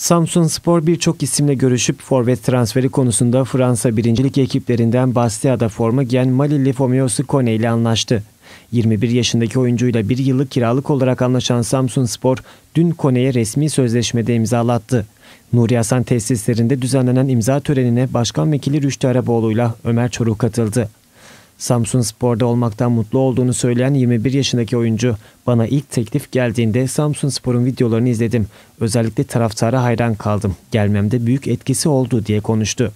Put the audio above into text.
Samsun Spor birçok isimle görüşüp forvet transferi konusunda Fransa birincilik ekiplerinden Bastia'da forma giyen Malili Fomiosu Kone ile anlaştı. 21 yaşındaki oyuncuyla bir yıllık kiralık olarak anlaşan Samsun Spor dün Kone'ye resmi sözleşmede imzalattı. Nuri Hasan tesislerinde düzenlenen imza törenine Başkan Vekili Rüştü Araboğlu'yla Ömer Çoruk katıldı. Samsun Spor'da olmaktan mutlu olduğunu söyleyen 21 yaşındaki oyuncu, bana ilk teklif geldiğinde Samsun Spor'un videolarını izledim. Özellikle taraftara hayran kaldım. Gelmemde büyük etkisi oldu diye konuştu.